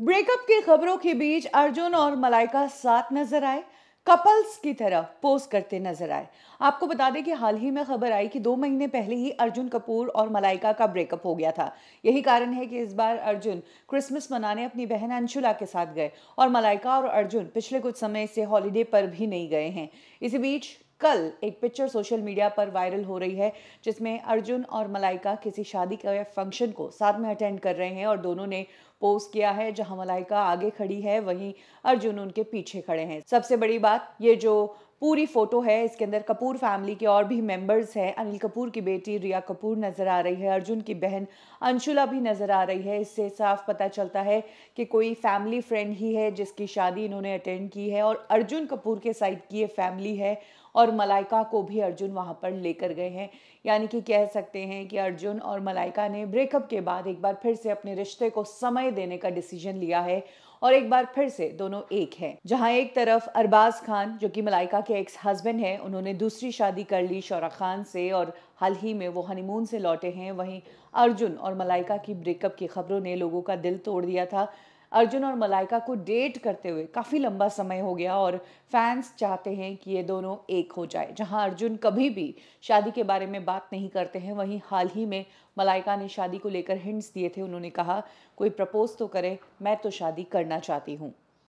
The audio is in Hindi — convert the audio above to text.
ब्रेकअप की खबरों के बीच अर्जुन और मलाइका साथ नजर आए कपल्स की तरह पोस्ट करते नजर आए आपको बता दें कि हाल ही में खबर आई कि दो महीने पहले ही अर्जुन कपूर और मलाइका का ब्रेकअप हो गया था यही कारण है कि इस बार अर्जुन क्रिसमस मनाने अपनी बहन अंशुला के साथ गए और मलाइका और अर्जुन पिछले कुछ समय से हॉलीडे पर भी नहीं गए हैं इसी बीच कल एक पिक्चर सोशल मीडिया पर वायरल हो रही है जिसमें अर्जुन और मलाइका किसी शादी के फंक्शन को साथ में अटेंड कर रहे हैं और दोनों ने पोस्ट किया है जहां मलाइका आगे खड़ी है वहीं अर्जुन उनके पीछे खड़े हैं सबसे बड़ी बात ये जो पूरी फोटो है इसके अंदर कपूर फैमिली के और भी मेंबर्स हैं अनिल कपूर की बेटी रिया कपूर नज़र आ रही है अर्जुन की बहन अंशुला भी नज़र आ रही है इससे साफ पता चलता है कि कोई फैमिली फ्रेंड ही है जिसकी शादी इन्होंने अटेंड की है और अर्जुन कपूर के साइड की ये फैमिली है और मलाइका को भी अर्जुन वहाँ पर लेकर गए हैं यानी कि कह सकते हैं कि अर्जुन और मलाइका ने ब्रेकअप के बाद एक बार फिर से अपने रिश्ते को समय देने का डिसीजन लिया है और एक बार फिर से दोनों एक हैं जहां एक तरफ अरबाज खान जो कि मलाइका के एक्स हस्बैंड हैं उन्होंने दूसरी शादी कर ली शौरा खान से और हाल ही में वो हनीमून से लौटे हैं वहीं अर्जुन और मलाइका की ब्रेकअप की खबरों ने लोगों का दिल तोड़ दिया था अर्जुन और मलाइका को डेट करते हुए काफ़ी लंबा समय हो गया और फैंस चाहते हैं कि ये दोनों एक हो जाए जहां अर्जुन कभी भी शादी के बारे में बात नहीं करते हैं वहीं हाल ही में मलाइका ने शादी को लेकर हिंट्स दिए थे उन्होंने कहा कोई प्रपोज तो करे मैं तो शादी करना चाहती हूँ